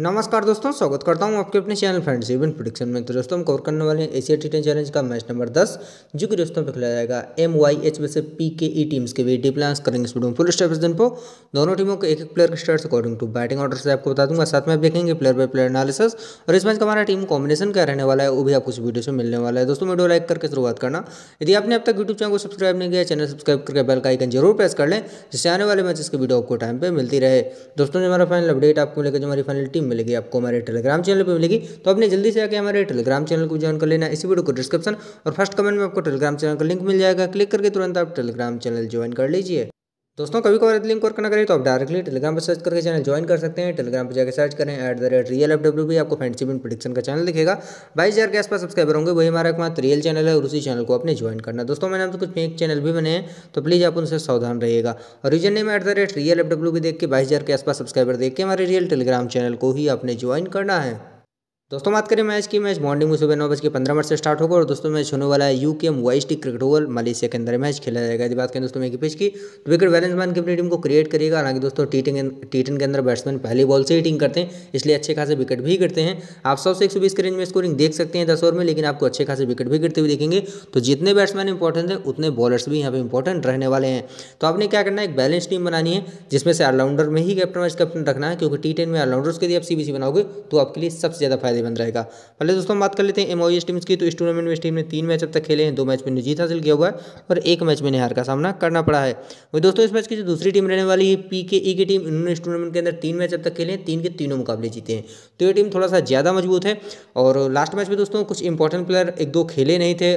नमस्कार दोस्तों स्वागत करता हूं आपके अपने चैनल फ्रेंड्स इवेंट प्रोडिक्शन में तो दोस्तों हम कवर करने वाले हैं एशिया टी चैलेंज का मैच नंबर दस जो कि दोस्तों पे खेला जाएगा एम वाई एच वैसे पी के ई टीम्स के बीच डिप्लांस करेंगे स्टूडियो फुल स्टेप पो दोनों टीमों के एक एक प्लेयर के start according to batting order से आपको बता दूंगा साथ में देखेंगे प्लेयर बाय प्लेयर एनालिसिस और इस मैच का हमारा टीम कॉम्बिनेशन क्या रहने वाला है वो भी आपको इस वीडियो से मिलने वाला है दोस्तों वीडियो लाइक करके शुरुआत करना यदि आपने अब तक यूट्यूब चैनल को सब्सक्राइब नहीं किया चैनल सब्सक्राइब करके बेल का आइकन जरूर प्रेस कर लें जिससे आने वाले मैच इसके वीडियो आपको टाइम पर मिलती रहे दोस्तों जो हमारा फाइनल अपडेट आपको लेकर जो हमारी फाइनल टीम मिलेगी आपको हमारे टेलीग्राम चैनल पर मिलेगी तो आपने जल्दी से आके हमारे टेलीग्राम चैनल को ज्वाइन कर लेना इसी वीडियो को डिस्क्रिप्शन और फर्स्ट कमेंट में आपको टेलीग्राम चैनल का लिंक मिल जाएगा क्लिक करके तुरंत आप टेलीग्राम चैनल ज्वाइन कर लीजिए दोस्तों कभी कभार लिंक और करना करें तो आप डायरेक्टली टेलीग्राम पर सर्च करके चैनल ज्वाइन कर सकते हैं टेलीग्राम पर जाकर सर्च करें at the rate real F W भी आपको फैंसी बिन प्रोडिक्शन का चैनल दिखेगा बाईस हज़ार के आसपास सब्सक्राइबर होंगे वही हमारा मात्र रियल चैनल है और उसी चैनल को अपने ज्वाइन करना दोस्तों मैंने आपसे कुछ फेक चैनल भी बने हैं तो प्लीज़ आप उनसे सावधान रहेगा और region name at the rate real F W भी देख के बाईस हज़ार के आसपास सब्सक्राइबर देख के हमारे रियल टेलीग्राम चैनल को ही अपने ज्वाइन करना है दोस्तों बात करें मैच की मैच मॉर्निंग में सुबह नौ बज के पंद्रह मिनट से स्टार्ट होगा और दोस्तों मैच होने वाला है यू के एम वाइस टी क्रिकेट ओवर मलेशिया के अंदर मैच खेला जाएगा यदि बात करें दोस्तों मैं की पिच की तो विकेट बैलेंस मैन की अपनी टीम को क्रिएट करेगा हालांकि दोस्तों टी टेन के अंदर बैट्समैन पहली बॉल से ही टीम करते हैं इसलिए अच्छे खासे विकेट भी गिरते हैं आप सौ से एक के रेंज में स्कोरिंग देख सकते हैं दस ओवर में लेकिन आपको अच्छे खासे विकेट भी गिरते हुए देखेंगे तो जितने बैट्समैन इंपॉर्टेंट है उतने बॉलर्स भी यहाँ पर इंपॉर्टेंट रहने वाले हैं तो आपने क्या करना है एक बैलेंस टीम बनानी है जिसमें से ऑलराउंडर में ही कैप्टन वाइस कैप्टन रखना है क्योंकि टी में ऑलराउंडर्स के लिए आप सी बनाओगे तो आपके लिए सबसे ज़्यादा फायदा फायदेमंद रहेगा पहले दोस्तों हम बात कर लेते हैं एमओईएस टीम्स e की तो इस टूर्नामेंट में इस टीम ने तीन मैच अब तक खेले हैं दो मैच में जीत हासिल किया हुआ है और एक मैच में निहार का सामना करना पड़ा है वही दोस्तों इस मैच की जो दूसरी टीम रहने वाली है पी e की टीम इन्होंने इस टूर्नामेंट के अंदर तीन मैच अब तक खेले हैं तीन के तीनों मुकाबले जीते हैं तो ये टीम थोड़ा सा ज़्यादा मजबूत है और लास्ट मैच में दोस्तों कुछ इंपॉर्टेंट प्लेयर एक दो खेले नहीं थे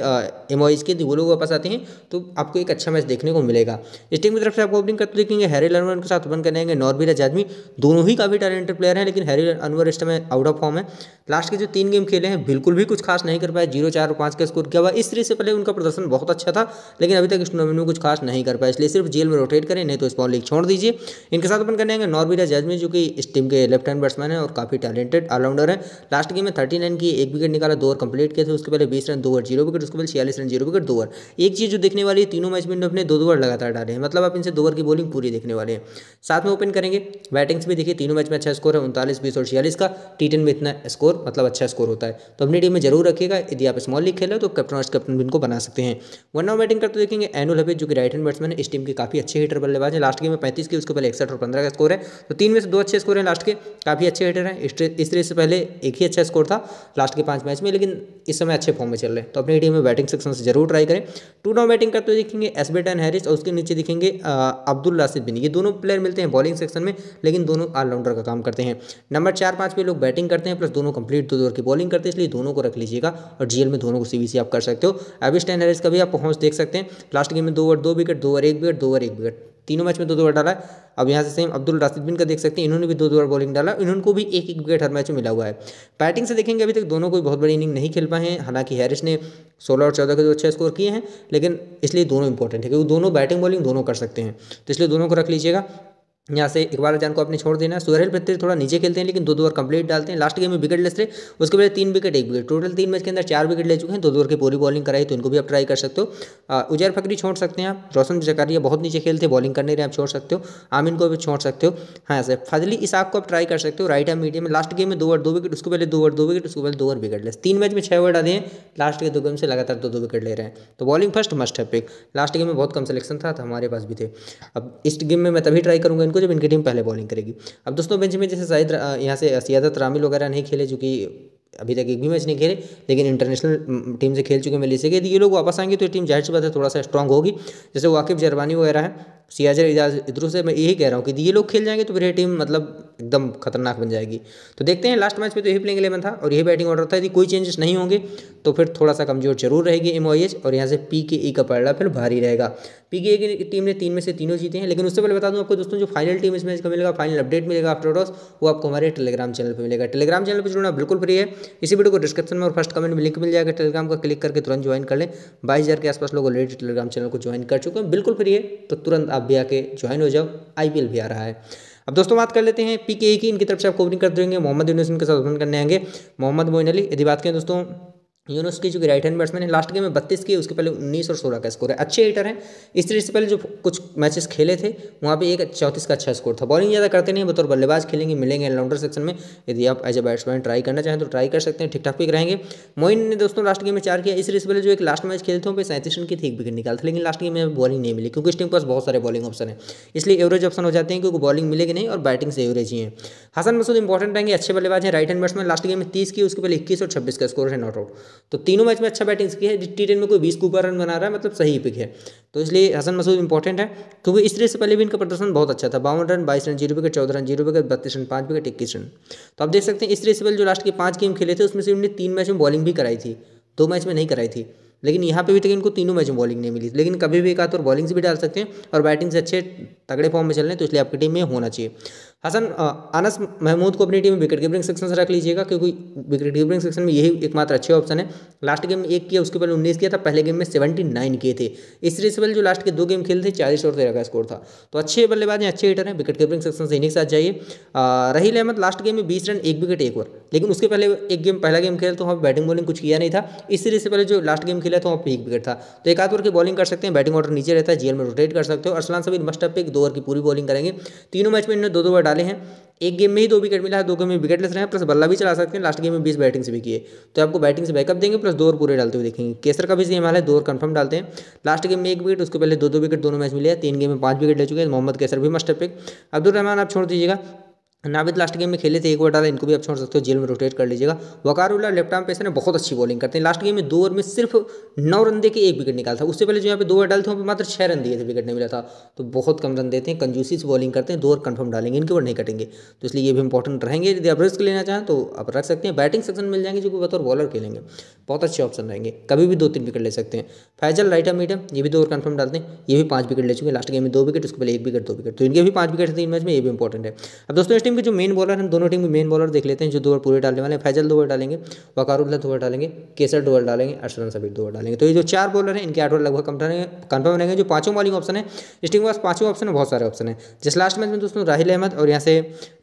एमओईस e के तो वो लोग वापस आते हैं तो आपको एक अच्छा मैच देखने को मिलेगा इस टीम की तरफ से आपको ओपनिंग करते देखेंगे हैरी लर्मन के साथ ओपन करेंगे नॉर्बिर आजादमी दोनों ही काफ़ी टैलेंटेड प्लेयर हैं लेकिन हैरी अनवर इस समय आउट ऑफ फॉर्म है लास्ट के जो तीन गेम खेले हैं बिल्कुल भी कुछ खास नहीं कर पाए जीरो चार और पाँच का स्कोर किया हुआ इस सीरीज से पहले उनका प्रदर्शन बहुत अच्छा था लेकिन अभी तक इस टूर्नामेंट में कुछ खास नहीं कर पाए इसलिए सिर्फ जेल में रोटेट करें नहीं तो इस बॉल लीग छोड़ दीजिए इनके साथ अपन करेंगे नॉर्विरा जजमी जो कि इस टीम के लेफ्ट हैंड बैट्समैन है और काफ़ी टैलेंटेड ऑलराउंडर है लास्ट गेम में थर्टी नाइन की एक विकेट निकाला दो ओवर कंप्लीट किए थे उसके पहले बीस रन दो ओवर जीरो विकेट उसके पहले छियालीस रन जीरो विकेट दो ओवर एक चीज़ जो देखने वाली है तीनों मैच में अपने दो दो ओवर लगातार डाले हैं मतलब आप इनसे दो ओवर की बॉलिंग पूरी देखने वाले हैं साथ में ओपन करेंगे बैटिंग्स भी देखिए तीनों मैच में अच्छा स्कोर है उनतालीस बीस और छियालीस का टी में इतना स्कोर मतलब अच्छा स्कोर होता है तो अपनी टीम में जरूर रखिएगा यदि आप स्मॉल लीग खेले तो कैप्टन और कैप्टन भी इनको बना सकते हैं वन ऑफ बैटिंग करते देखेंगे एनुल हफीज जो कि राइट हैंड बैट्समैन है इस टीम के काफ़ी अच्छे हिटर बल्लेबाज हैं लास्ट गेम में पैंतीस की उसके पहले इकसठ और पंद्रह का स्कोर है तो तीन में से दो अच्छे स्कोर हैं लास्ट के काफ़ी अच्छे हिटर हैं इस तरह से पहले एक ही अच्छा स्कोर था लास्ट के पांच मैच में लेकिन इस समय अच्छे फॉर्म में चल रहे हैं तो अपनी टीम में बैटिंग सेक्शन से जरूर ट्राई करें टू डाउन बैटिंग करते हुए दिखेंगे एसबेटन हैरिस और उसके नीचे दिखेंगे अब्दुल राशिद बिन ये दोनों प्लेयर मिलते हैं बॉलिंग सेक्शन में लेकिन दोनों ऑलराउंडर का काम करते हैं नंबर चार पांच पे लोग बैटिंग करते हैं प्लस दोनों कंप्लीट कंप्लीट दो दौर की बॉलिंग करते हैं इसलिए दोनों को रख लीजिएगा और जीएल में दोनों को सीबीसी आप कर सकते हो एवी हैरिस का भी आप पहुंच देख सकते हैं लास्ट गेम में दो ओवर दो विकेट दो ओवर एक विकेट दो ओवर एक विकेट तीनों मैच में दो दो ओवर डाला है अब यहाँ से सेम अब्दुल राशिद बिन का देख सकते हैं इन्होंने भी दो दो ओवर बॉलिंग डाला इन्होंने को भी एक एक विकेट हर मैच में मिला हुआ है बैटिंग से देखेंगे अभी तक दोनों कोई बहुत बड़ी इनिंग नहीं खेल पाए हैं हालांकि हैरिस ने सोलह और चौदह के दो अच्छे स्कोर किए हैं लेकिन इसलिए दोनों इंपॉर्टेंट है क्योंकि दोनों बैटिंग बॉलिंग दोनों कर सकते हैं तो इसलिए दोनों को रख लीजिएगा यहाँ से इकबाल जान को अपने छोड़ देना है सुहेल पत्री थोड़ा नीचे खेलते हैं लेकिन दो दो ओवर कंप्लीट डालते हैं लास्ट गेम में विकेट लेते उसके बाद तीन विकेट एक विकेट टोटल तीन मैच के अंदर चार विकेट ले चुके हैं दो दो ओवर की पूरी बॉलिंग कराई तो इनको भी आप ट्राई कर सकते हो उजैर फकरी छोड़ सकते हैं आप रोशन जकारिया बहुत नीचे खेलते हैं बॉलिंग करने रहे आप छोड़ सकते हो आमिन को भी छोड़ सकते हो हाँ सर फजली इसाक को आप ट्राई कर सकते हो राइट हैंड मीडियम में लास्ट गेम में दो ओवर दो विकेट उसको पहले दो ओवर दो विकेट उसके पहले दो ओवर विकेट लेस तीन मैच में छः ओवर डाले हैं लास्ट के दो गेम से लगातार दो दो विकेट ले रहे हैं तो बॉलिंग फर्स्ट मस्ट है पिक लास्ट गेम में बहुत कम सिलेक्शन था तो हमारे पास भी थे अब इस गेम में मैं तभी ट्राई करूँगा को जब इनकी टीम पहले बॉलिंग करेगी अब दोस्तों बेंच में जैसे शायद यहाँ से सियादत रामिल वगैरह नहीं खेले जो कि अभी तक एक भी मैच नहीं खेले लेकिन इंटरनेशनल टीम से खेल चुके हैं मलेशिया के ये लोग वापस आएंगे तो ये टीम जाहिर सी बात है थोड़ा सा स्ट्रांग होगी जैसे वाकिफ जरवानी वगैरह है सियाजर इजाज इधरों से मैं यही कह रहा हूँ कि ये लोग खेल जाएंगे तो फिर ये टीम मतलब एकदम खतरनाक बन जाएगी तो देखते हैं लास्ट मैच में तो यही प्लेइंग इलेवन था और यही बैटिंग ऑर्डर था यदि कोई चेंजेस नहीं होंगे तो फिर थोड़ा सा कमजोर जरूर रहेगी एम और यहाँ से पी के ई का पड़ा फिर भारी रहेगा पी के e की टीम ने तीन में से तीनों जीते हैं लेकिन उससे पहले बता दूँ आपको दोस्तों जो फाइनल टीम इस मैच का मिलेगा फाइनल अपडेट मिलेगा आफ्टर टॉस वो आपको हमारे टेलीग्राम चैनल पर मिलेगा टेलीग्राम चैनल पर जुड़ना बिल्कुल फ्री है इसी वीडियो को डिस्क्रिप्शन में और फर्स्ट कमेंट में लिंक मिल जाएगा टेलीग्राम का क्लिक करके तुरंत ज्वाइन कर लें बाईस के आसपास लोग ऑलरेडी टेलीग्राम चैनल को ज्वाइन कर चुके हैं बिल्कुल फ्री है तो तुरंत आप आप भी आके ज्वाइन हो जाओ आई भी आ रहा है अब दोस्तों बात कर लेते हैं पी के e की इनकी तरफ से आप कोविंग कर देंगे मोहम्मद यूनिस इनके साथ ओपन करने आएंगे मोहम्मद मोइन अली यदि बात करें दोस्तों यूनुस की जो कि राइट हैंड बैट्समैन है लास्ट गेम में बत्तीस की उसके पहले उन्नीस और सोलह का स्कोर है अच्छे हिटर हैं इस तरह से पहले जो कुछ मैचेस खेले थे वहाँ पे एक चौंतीस का अच्छा स्कोर था बॉलिंग ज़्यादा करते नहीं बतौर बल्लेबाज खेलेंगे मिलेंगे ऑलराउंडर सेक्शन में यदि आप एज ए बैट्समैन ट्राई करना चाहें तो ट्राई कर सकते हैं ठीक ठाक पिक रहेंगे मोइन ने दोस्तों लास्ट गेम में चार किया इस तरह से पहले जो एक लास्ट मैच खेलते हैं पे सैंतीस रन की थी एक विकेट निकाल था लेकिन लास्ट गेम में बॉलिंग नहीं मिली क्योंकि इस टीम के पास बहुत सारे बॉलिंग ऑप्शन है इसलिए एवरेज ऑप्शन हो जाते हैं क्योंकि बॉलिंग मिलेगी नहीं और बैटिंग से एवरेज ही है हसन मसूद इंपॉर्टेंट रहेंगे अच्छे बल्लेबाज हैं right hand batsman last game में तीस की उसके पहले इक्कीस और छब्बीस का स्कोर है नॉट आउट तो तीनों मैच में अच्छा बैटिंग की है टी टेन में कोई बीस के ऊपर रन बना रहा है मतलब सही पिक है तो इसलिए हसन मसूद इंपॉर्टेंट है क्योंकि इस तरह से पहले भी इनका प्रदर्शन बहुत अच्छा था बावन रन बाईस रन जीरो विकेट चौदह रन जीरो विकेट बत्तीस रन पाँच विकेट इक्कीस रन तो आप देख सकते हैं इस तरह से पहले जो लास्ट के पाँच गेम खेले थे उसमें से उन्होंने तीन मैच में बॉलिंग भी कराई थी दो मैच में नहीं कराई थी लेकिन यहाँ पे भी तक इनको तीनों मैच में बॉलिंग नहीं मिली लेकिन कभी भी एक आध और बॉलिंग से भी डाल सकते हैं और बैटिंग से अच्छे तगड़े फॉर्म में चल रहे हैं तो इसलिए आपकी टीम में होना चाहिए हसन अनस महमूद को अपनी टीम में विकेट कीपिंग सेक्शन से रख लीजिएगा क्योंकि विकेट कीपिंग सेक्शन में यही एकमात्र अच्छे ऑप्शन है लास्ट गेम में एक किया उसके पहले उन्नीस किया था पहले गेम में सेवेंटी नाइन किए थे इस से पहले जो लास्ट के दो गेम खेले थे चालीस और तेरह का स्कोर था तो अच्छे बल्लेबाज हैं अच्छे हिटर हैं विकेट कीपिंग सेक्शन से इन्हीं के साथ जाइए रहील अहमद लास्ट गेम में बीस रन एक विकेट एक ओवर लेकिन उसके पहले एक गेम पहला गेम खेला तो वहाँ बैटिंग बॉलिंग कुछ किया नहीं था इस सीरीज से पहले जो लास्ट गेम खेला तो वहाँ पर एक विकेट था तो एक आध ओवर की बॉलिंग कर सकते हैं बैटिंग ऑर्डर नीचे रहता है जेल में रोटेट कर सकते हो अरसलान सभी मस्ट अप एक दो ओवर की पूरी बॉलिंग करेंगे तीनों मैच में इन्होंने दो दो ओवर डाले हैं एक गेम में ही दो विकेट मिला है दो गेम में विकेट लेस रहे हैं प्लस बल्ला भी चला सकते हैं लास्ट गेम में बीस बैटिंग से भी किए तो आपको बैटिंग से बैकअप देंगे प्लस दो और पूरे डालते हुए देखेंगे केसर का भी सेम हाल है दो और कंफर्म डालते हैं लास्ट गेम में एक विकेट उसके पहले दो दो विकेट दोनों मैच मिले तीन गेम में पाँच विकेट ले चुके हैं मोहम्मद केसर भी मस्टर पिक अब्दुल रहमान आप छोड़ दीजिएगा नाविद लास्ट गेम में खेले थे एक ओवर डाला इनको भी आप छोड़ सकते हो जेल में रोटेट कर लीजिएगा वकारुल्ला लेफ्ट आर्म पेसर ने बहुत अच्छी बॉलिंग करते हैं लास्ट गेम में दो ओवर में सिर्फ नौ रन दे के एक विकेट निकाला था उससे पहले जो यहाँ पे दो ओवर डाले थे वहाँ पर मात्र छह रन दिए थे विकेट नहीं मिला था तो बहुत कम रन देते हैं कंजूसी से बॉलिंग करते हैं दो ओवर कन्फर्म डालेंगे इनके ओवर नहीं कटेंगे तो इसलिए ये भी इंपॉर्टेंट रहेंगे यदि आप रिस्क लेना चाहें तो आप रख सकते हैं बैटिंग सेक्शन मिल जाएंगे जो कि बतौर बॉलर खेलेंगे बहुत अच्छे ऑप्शन रहेंगे कभी भी दो तीन विकेट ले सकते हैं फैजल राइट मीडियम ये भी दो ओवर कन्फर्म डालते हैं ये भी पाँच विकेट ले चुके हैं लास्ट गेम में दो विकेट उसके पहले एक विकेट दो विकेट तो इनके भी पाँच विकेट थे इन मैच में ये भी इंपॉर्टेंट है अब दोस्तों टीम के जो मेन बॉलर हैं दोनों टीम के मेन बॉलर देख लेते हैं जो दो पूरे डालने वाले हैं फैजल दो ओवर डालेंगे वकारुल्ला दो ओवर डालेंगे केसर दो ओवर डालेंगे अरसलान सबीर दो ओवर डालेंगे तो ये जो चार बॉलर हैं इनके आठ ओवर लगभग कंफर्म रहेंगे जो पांचों बॉलिंग ऑप्शन है इस टीम के पास पांचों ऑप्शन है बहुत सारे ऑप्शन है जिस लास्ट मैच में दोस्तों राहिल अहमद और यहाँ से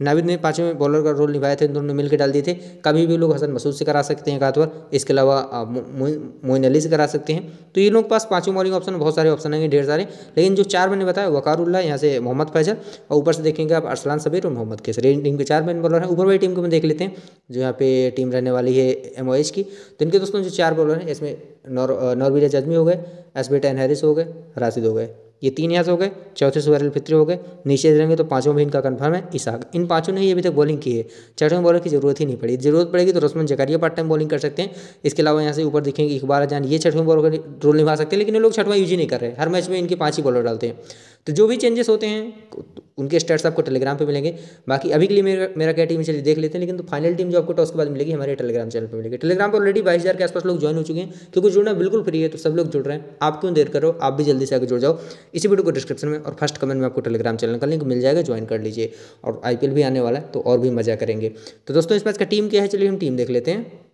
नाविद ने पाँचवें बॉलर का रोल निभाए थे दोनों ने मिलकर डाल दिए थे कभी भी लोग हसन मसूद से करा सकते हैं कातवर इसके अलावा मोइन अली से करा सकते हैं तो ये लोग पास पांचों बॉलिंग ऑप्शन बहुत सारे ऑप्शन हैं ढेर सारे लेकिन जो चार मैंने बताया वकारुल्ला यहाँ से मोहम्मद फैजल और ऊपर से देखेंगे आप अरसलान सबीर और मोहम्मद केसर से टीम के चार मेन बॉलर हैं ऊपर वाली टीम को हम देख लेते हैं जो यहाँ पे टीम रहने वाली है एम की तो इनके दोस्तों जो चार बॉलर हैं इसमें नॉर नॉर्विजा जजमी हो गए एस बी टेन हैरिस हो गए राशिद हो गए ये तीन यहाँ से हो गए चौथे सुबह फित्री हो गए नीचे रहेंगे तो पाँचों में इनका कन्फर्म है इसाक इन पांचों ने ही अभी तक बॉलिंग की है चौथे बॉलर की जरूरत ही नहीं पड़ी जरूरत पड़ेगी तो Rasman Zakaria part time bowling कर सकते हैं इसके अलावा यहाँ से ऊपर देखेंगे इकबाल जान ये छठवें बॉलर का रोल निभा सकते हैं लेकिन ये लोग छठवा यूज ही नहीं कर रहे हर मैच में इनके पाँच ही बॉलर डालते हैं तो जो भी चेंजेस होते हैं उनके स्टेट्स आपको टेलीग्राम पे मिलेंगे बाकी अभी के लिए मेरा मेरा क्या टीम चलिए देख लेते हैं लेकिन तो फाइनल टीम जो आपको टॉस के बाद मिलेगी हमारे टेलीग्राम चैनल पर मिलेगी टेलीग्राम पर ऑलरेडी बाईस हजार के आसपास लोग ज्वाइन हो चुके हैं क्योंकि जुड़ना बिल्कुल फ्री है तो सब लोग जुड़ रहे हैं आप क्यों देर करो आप भी जल्दी से आगे जुड़ जाओ इसी वीडियो को डिस्क्रिप्शन में और फर्स्ट कमेंट में आपको टेलीग्राम चैनल का लिंक मिल जाएगा ज्वाइन कर लीजिए और आई भी आने वाला है तो और भी मजा करेंगे तो दोस्तों इस बात का टीम क्या है चलिए हम टीम देख लेते हैं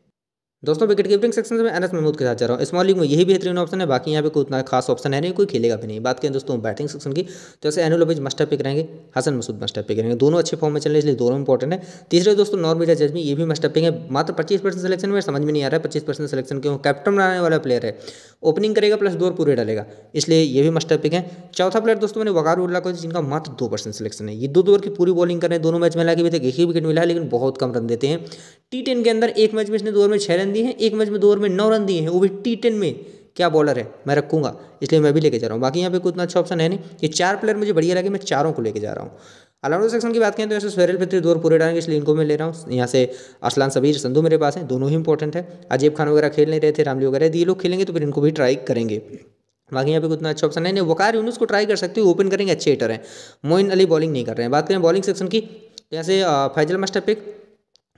दोस्तों विकेट कीपिंग सेक्शन में एनएस महमूद के साथ जा रहा हूँ स्मॉल लीग में यही बेहतरीन ऑप्शन है बाकी यहाँ पे कोई उतना खास ऑप्शन है नहीं कोई खेलेगा भी नहीं बात करें दोस्तों बैटिंग सेक्शन की तो ऐसे एनुल अबिज मस्टर पिक रहेंगे हसन मसूद मस्टर पिक रहेंगे दोनों अच्छे फॉर्म में चल रहे इसलिए दोनों इंपॉर्टेंट है तीसरे दोस्तों नॉर्मीडा जजमी ये भी मस्टर पिक है मात्र पच्चीस परसेंट सिलेक्शन में समझ में नहीं आ रहा है पच्चीस परसेंट सिलेक्शन क्यों कैप्टन बनाने वाला प्लेयर है ओपनिंग करेगा प्लस दो पूरे डालेगा इसलिए ये भी मस्टर पिक है चौथा प्लेयर दोस्तों मैंने वकार उर्ला को जिनका मात्र दो परसेंट सिलेक्शन है ये दो ओवर की पूरी बॉलिंग कर रहे हैं दोनों मैच में लगे भी तक एक ही विकेट मिला लेकिन बहुत कम रन देते हैं टी टेन के अंदर एक मैच में इसने दो में छह रन दिए हैं एक मैच में दो ओवर में नौ रन दिए हैं वो भी टी टेन में क्या बॉलर है मैं रखूंगा इसलिए मैं भी लेके जा रहा हूँ बाकी यहाँ पे कोई इतना अच्छा ऑप्शन है नहीं ये चार प्लेयर मुझे बढ़िया लगे मैं चारों को लेके जा रहा हूँ अलाउडो सेक्शन की बात करें तो ऐसे सवेरल पित्री दो पूरे डालेंगे इसलिए इनको मैं ले रहा हूँ यहाँ से असलान सबीर संधू मेरे पास हैं दोनों ही इंपॉर्टेंट है अजीब खान वगैरह खेल नहीं रहे थे रामली वगैरह ये लोग खेलेंगे तो फिर इनको भी ट्राई करेंगे बाकी यहाँ पे उतना अच्छा ऑप्शन है नहीं वकार यूनुस को ट्राई कर सकते हो ओपन करेंगे अच्छे हिटर हैं मोइन अली बॉलिंग नहीं कर रहे हैं बात करें बॉलिंग सेक्शन की यहाँ से फैजल मास्टर पिक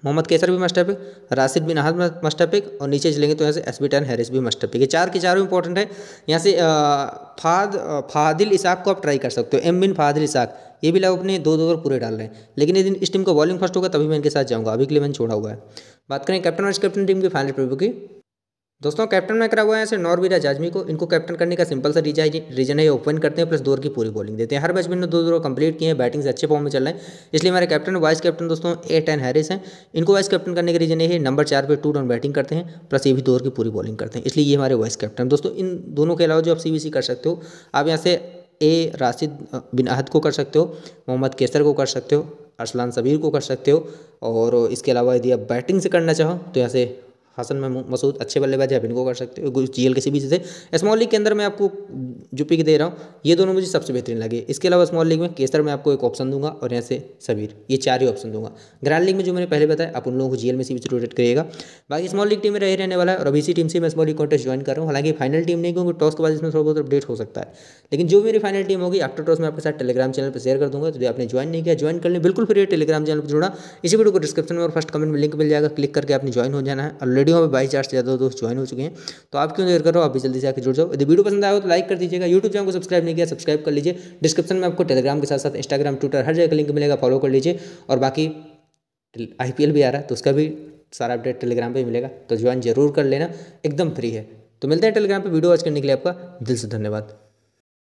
मोहम्मद केसर भी मस्टपिक राशिद बिन अहद मस्टपिक और नीचे चलेंगे तो यहाँ से एस बी टन हैरिस भी मस्टपिक ये चार के चारों इंपॉर्टेंट है यहाँ से फाद फादिल इसाक को आप ट्राई कर सकते हो एम बिन फादिल इसाक ये भी लोग अपने दो दो ओवर पूरे डाल रहे हैं लेकिन ये दिन इस टीम का बॉलिंग फर्स्ट होगा तभी मैं इनके साथ जाऊँगा अभी के लिए मैंने छोड़ा हुआ है बात करें कैप्टन और कैप्टन टीम की फाइनल प्रव्यू की दोस्तों कैप्टन में करा हुआ है ऐसे नॉर्वीराज को इनको कैप्टन करने का सिंपल सा रीजा है रीजन है ओपन करते हैं प्लस दो की पूरी बॉलिंग देते हैं हर मैच ने दो दो कंप्लीट किए हैं बैटिंग से अच्छे फॉर्म में चल रहे हैं इसलिए हमारे कैप्टन वाइस कैप्टन दोस्तों ए टेन हैरिस हैं इनको वाइस कैप्टन करने का रीजन है नंबर चार पर टू डाउन बैटिंग करते हैं प्लस ये भी दो की पूरी बॉलिंग करते हैं इसलिए ये हमारे वाइस कैप्टन दोस्तों इन दोनों के अलावा जो आप सी कर सकते हो आप यहाँ से ए राशिद बिन अहद को कर सकते हो मोहम्मद केसर को कर सकते हो अरसलान सबीर को कर सकते हो और इसके अलावा यदि आप बैटिंग से करना चाहो तो यहाँ से हसन मसूद अच्छे बल्लेबाज है आप इनको कर सकते हो जी के भी से स्मॉल लीग के अंदर मैं आपको जो पिक दे रहा हूँ ये दोनों मुझे सबसे बेहतरीन लगे इसके अलावा स्मॉल लीग में केसर में आपको एक ऑप्शन दूंगा और यहाँ से सबीर ये चार ही ऑप्शन दूंगा ग्रैंड लीग में जो मैंने पहले बताया आप उन लोगों को जी में सीबीसी रोटेट करिएगा बाकी स्मॉल लीग टीम में रहे रहने वाला है और अभी इसी टीम से मैं स्मॉल लीग कॉन्टेस्ट ज्वाइन कर रहा हूँ हालांकि फाइनल टीम नहीं क्योंकि टॉस के बाद इसमें थोड़ा बहुत अपडेट हो सकता है लेकिन जो मेरी फाइनल टीम होगी आफ्टर टॉस मैं आपके साथ टेलीग्राम चैनल पर शेयर कर दूँगा तो आपने ज्वाइन नहीं किया ज्वाइन कर लें बिल्कुल फ्री टेलीग्राम चैनल पर जुड़ा इसी वीडियो को डिस्क्रिप्शन में और फर्स्ट कमेंट में लिंक मिल जाएगा क्लिक करके आपने ज्वाइन हो जाना है ऑलरेडी ऑलरेडी वहाँ पर बाई चार से ज़्यादा दोस्त ज्वाइन हो चुके हैं तो आप क्यों देर करो आप भी जल्दी से आकर जुड़ जाओ यदि वीडियो पसंद आया तो लाइक कर दीजिएगा यूट्यूब चैनल को सब्सक्राइब नहीं किया सब्सक्राइब कर लीजिए डिस्क्रिप्शन में आपको टेलीग्राम के साथ साथ इंस्टाग्राम ट्विटर हर जगह का लिंक मिलेगा फॉलो कर लीजिए और बाकी आई भी आ रहा है तो उसका भी सारा अपडेट टेलीग्राम पर मिलेगा तो ज्वाइन जरूर कर लेना एकदम फ्री है तो मिलते हैं टेलीग्राम पर वीडियो वॉच करने के लिए आपका दिल से धन्यवाद